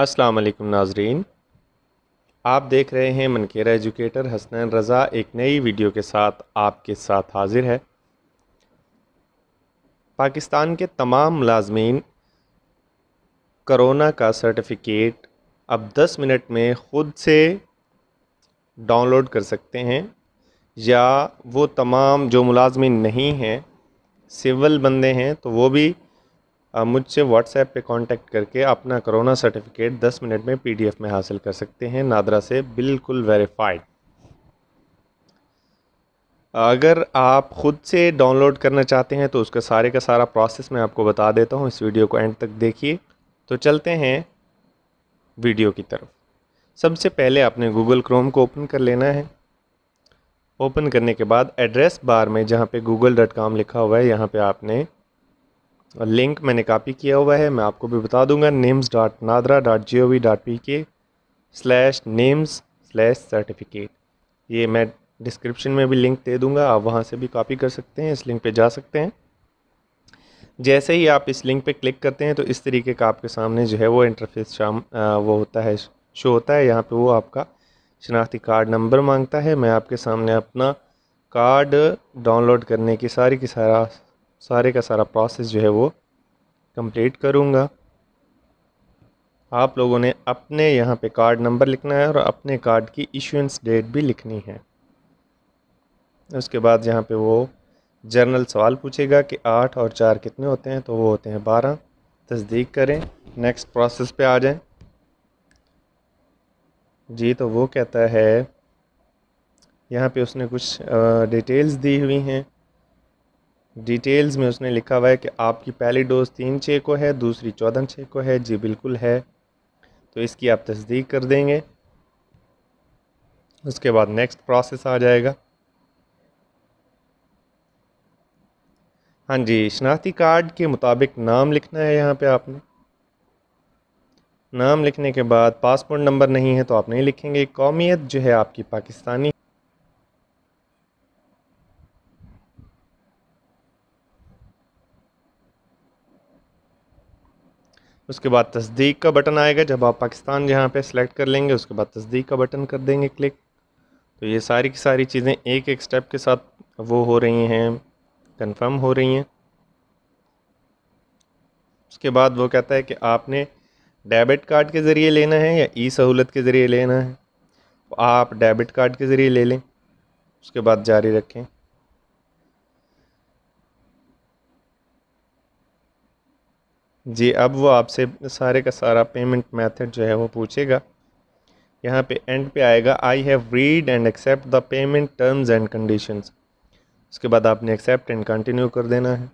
अस्सलाम वालेकुम नाजरीन आप देख रहे हैं मनकेरा एजुकेटर हसनैन रज़ा एक नई वीडियो के साथ आपके साथ हाजिर है पाकिस्तान के तमाम मुलाजमीन करोना का सर्टिफिकेट अब 10 मिनट में ख़ुद से डाउनलोड कर सकते हैं या वो तमाम जो मुलाजमीन नहीं हैं सिविल बंदे हैं तो वो भी मुझसे व्हाट्सएप पे कांटेक्ट करके अपना कोरोना सर्टिफिकेट 10 मिनट में पीडीएफ में हासिल कर सकते हैं नादरा से बिल्कुल वेरीफाइड अगर आप ख़ुद से डाउनलोड करना चाहते हैं तो उसका सारे का सारा प्रोसेस मैं आपको बता देता हूँ इस वीडियो को एंड तक देखिए तो चलते हैं वीडियो की तरफ सबसे पहले आपने गूगल क्रोम को ओपन कर लेना है ओपन करने के बाद एड्रेस बार में जहाँ पे google.com लिखा हुआ है यहाँ पे आपने और लिंक मैंने कॉपी किया हुआ है मैं आपको भी बता दूंगा NIMS dot NADRA dot G O V dot P K slash NIMS slash certificate ये मैं डिस्क्रिप्शन में भी लिंक दे दूंगा आप वहाँ से भी कॉपी कर सकते हैं इस लिंक पे जा सकते हैं जैसे ही आप इस लिंक पे क्लिक करते हैं तो इस तरीके का आपके सामने जो है वो इंटरफेस शाम आ, वो होता है शो होता है यहाँ पे वो आपका शनाख्ती कार्ड नंबर मांगता है मैं आपके सामने अपना कार्ड डाउनलोड करने की सारी की सारा सारे का सारा प्रोसेस जो है वो कंप्लीट करूँगा आप लोगों ने अपने यहाँ पे कार्ड नंबर लिखना है और अपने कार्ड की इशुंस डेट भी लिखनी है उसके बाद यहाँ पे वो जर्नल सवाल पूछेगा कि आठ और चार कितने होते हैं तो वो होते हैं बारह तस्दीक करें नेक्स्ट प्रोसेस पे आ जाएं जी तो वो कहता है यहाँ पे उसने कुछ डिटेल्स दी हुई हैं डिटेल्स में उसने लिखा हुआ है कि आपकी पहली डोज तीन छः को है दूसरी चौदह छः को है जी बिल्कुल है तो इसकी आप तस्दीक कर देंगे उसके बाद नेक्स्ट प्रोसेस आ जाएगा हाँ जी शनाख्ती कार्ड के मुताबिक नाम लिखना है यहाँ पे आपने नाम लिखने के बाद पासपोर्ट नंबर नहीं है तो आप नहीं लिखेंगे कौमियत जो है आपकी पाकिस्तानी उसके बाद तस्दीक का बटन आएगा जब आप पाकिस्तान यहाँ पे सेलेक्ट कर लेंगे उसके बाद तस्दीक का बटन कर देंगे क्लिक तो ये सारी की सारी चीज़ें एक एक स्टेप के साथ वो हो रही हैं कंफर्म हो रही हैं उसके बाद वो कहता है कि आपने डेबिट कार्ड के ज़रिए लेना है या ई सहूलत के ज़रिए लेना है तो आप डेबिट कार्ड के ज़रिए ले लें उसके बाद जारी रखें जी अब वो आपसे सारे का सारा पेमेंट मेथड जो है वो पूछेगा यहाँ पे एंड पे आएगा I have read and accept the payment terms and conditions उसके बाद आपने एक्सेप्ट एंड कंटिन्यू कर देना है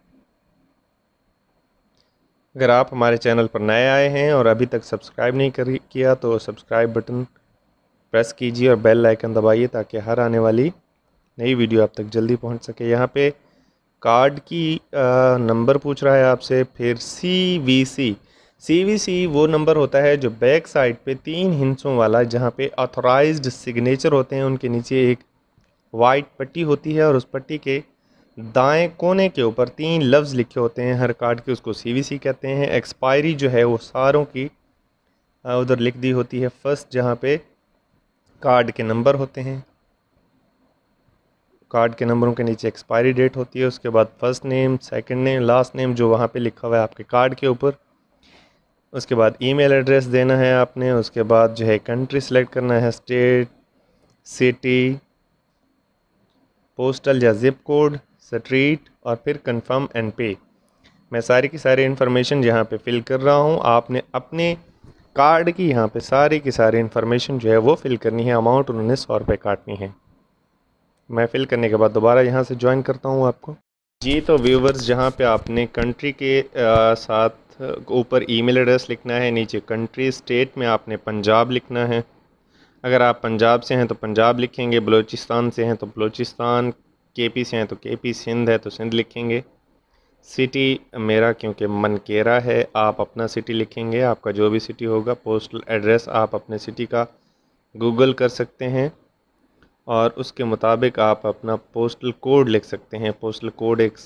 अगर आप हमारे चैनल पर नए आए हैं और अभी तक सब्सक्राइब नहीं कर किया तो सब्सक्राइब बटन प्रेस कीजिए और बेल आइकन दबाइए ताकि हर आने वाली नई वीडियो आप तक जल्दी पहुंच सके यहाँ पे कार्ड की नंबर पूछ रहा है आपसे फिर सी वी सी सी वी सी वो नंबर होता है जो बैक साइड पे तीन हिंसों वाला जहाँ पे ऑथोराइज सिग्नेचर होते हैं उनके नीचे एक वाइट पट्टी होती है और उस पट्टी के दाएं कोने के ऊपर तीन लफ्ज़ लिखे होते हैं हर कार्ड के उसको सी वी सी कहते हैं एक्सपायरी जो है वो सारों की उधर लिख दी होती है फर्स्ट जहाँ पे कार्ड के नंबर होते हैं कार्ड के नंबरों के नीचे एक्सपायरी डेट होती है उसके बाद first name second name last name जो वहाँ पे लिखा हुआ है आपके कार्ड के ऊपर उसके बाद ईमेल एड्रेस देना है आपने उसके बाद जो है कंट्री सेलेक्ट करना है स्टेट सिटी पोस्टल या ज़िप कोड स्ट्रीट और फिर कंफर्म एंड पे मैं सारी की सारी इन्फॉर्मेशन यहाँ पर फिल कर रहा हूँ आपने अपने कार्ड की यहाँ पे सारी की सारी इन्फॉर्मेशन जो है वो फिल करनी है अमाउंट उन्होंने सौ रुपये काटनी है महफिल करने के बाद दोबारा यहाँ से ज्वाइन करता हूँ आपको जी तो व्यूवर्स जहाँ पे आपने कंट्री के आ, साथ ऊपर ईमेल एड्रेस लिखना है नीचे कंट्री स्टेट में आपने पंजाब लिखना है अगर आप पंजाब से हैं तो पंजाब लिखेंगे बलूचिस्तान से हैं तो बलूचिस्तान पी से हैं तो के पी सिंध है तो सिंध लिखेंगे सिटी मेरा क्योंकि मनकेरा है आप अपना सिटी लिखेंगे आपका जो भी सिटी होगा पोस्टल एड्रेस आप अपने सिटी का गूगल कर सकते हैं और उसके मुताबिक आप अपना पोस्टल कोड लिख सकते हैं पोस्टल कोड एक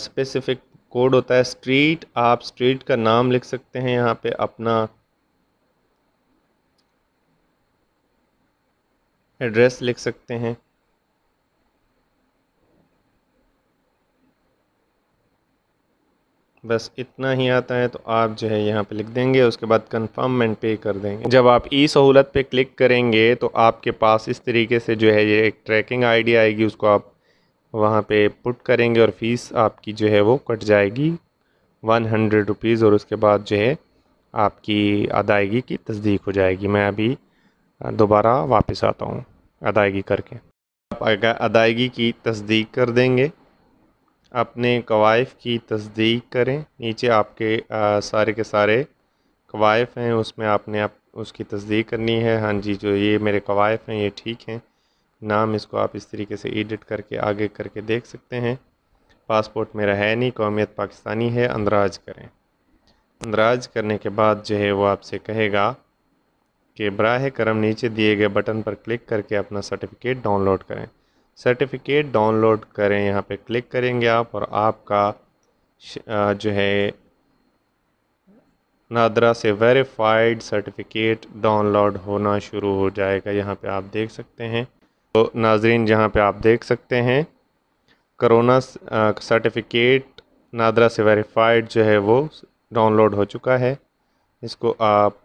स्पेसिफिक कोड होता है स्ट्रीट आप स्ट्रीट का नाम लिख सकते हैं यहाँ पे अपना एड्रेस लिख सकते हैं बस इतना ही आता है तो आप जो है यहाँ पे लिख देंगे उसके बाद कंफर्म एंड पे कर देंगे जब आप ई सहूलत पे क्लिक करेंगे तो आपके पास इस तरीके से जो है ये एक ट्रैकिंग आईडी आएगी उसको आप वहाँ पे पुट करेंगे और फ़ीस आपकी जो है वो कट जाएगी वन हंड्रेड रुपीज़ और उसके बाद जो है आपकी अदायगी की तस्दीक हो जाएगी मैं अभी दोबारा वापस आता हूँ अदायगी करके आप अदायगी की तस्दीक कर देंगे अपने कवायफ की तस्दीक करें नीचे आपके आ, सारे के सारे कवायफ हैं उसमें आपने आप उसकी तस्दीक करनी है हाँ जी जो ये मेरे कवायफ हैं ये ठीक हैं नाम इसको आप इस तरीके से एडिट करके आगे करके देख सकते हैं पासपोर्ट मेरा है नहीं कौमियत पाकिस्तानी है अंदराज करें अंदराज करने के बाद जो है वो आपसे कहेगा कि बरह करम नीचे दिए गए बटन पर क्लिक करके अपना सर्टिफिकेट डाउनलोड करें सर्टिफिकेट डाउनलोड करें यहाँ पे क्लिक करेंगे आप और आपका जो है नादरा से वेरीफाइड सर्टिफिकेट डाउनलोड होना शुरू हो जाएगा यहाँ पे आप देख सकते हैं तो नाजरीन जहाँ पे आप देख सकते हैं करोना सर्टिफिकेट नादरा से वेरीफाइड जो है वो डाउनलोड हो चुका है इसको आप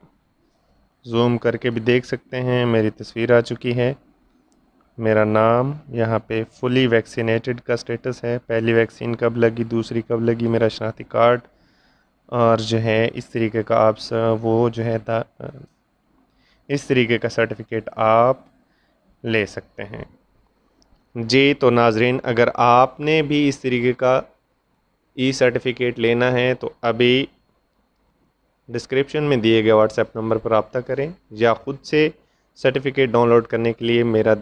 जूम करके भी देख सकते हैं मेरी तस्वीर आ चुकी है मेरा नाम यहाँ पे फुली वैक्सीनेटेड का स्टेटस है पहली वैक्सीन कब लगी दूसरी कब लगी मेरा शनाती कार्ड और जो है इस तरीके का आप वो जो है इस तरीके का सर्टिफिकेट आप ले सकते हैं जी तो नाजरीन अगर आपने भी इस तरीके का ई सर्टिफिकेट लेना है तो अभी डिस्क्रिप्शन में दिए गए व्हाट्सएप नंबर पर रबता करें या ख़ुद से सर्टिफिकेट डाउनलोड करने के लिए मेरा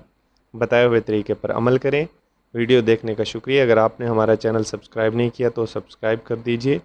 बताए हुए तरीके पर अमल करें वीडियो देखने का शुक्रिया अगर आपने हमारा चैनल सब्सक्राइब नहीं किया तो सब्सक्राइब कर दीजिए